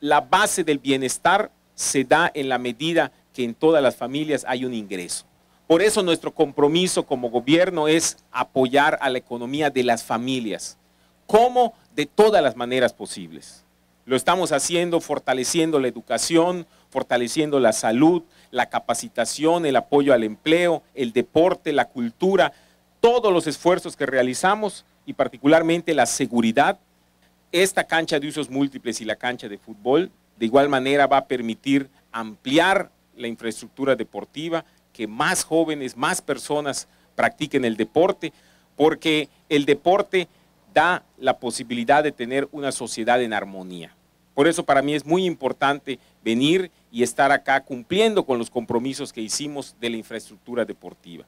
la base del bienestar se da en la medida que en todas las familias hay un ingreso. Por eso nuestro compromiso como gobierno es apoyar a la economía de las familias, como de todas las maneras posibles. Lo estamos haciendo fortaleciendo la educación, fortaleciendo la salud, la capacitación, el apoyo al empleo, el deporte, la cultura, todos los esfuerzos que realizamos y particularmente la seguridad esta cancha de usos múltiples y la cancha de fútbol de igual manera va a permitir ampliar la infraestructura deportiva, que más jóvenes, más personas practiquen el deporte, porque el deporte da la posibilidad de tener una sociedad en armonía. Por eso para mí es muy importante venir y estar acá cumpliendo con los compromisos que hicimos de la infraestructura deportiva.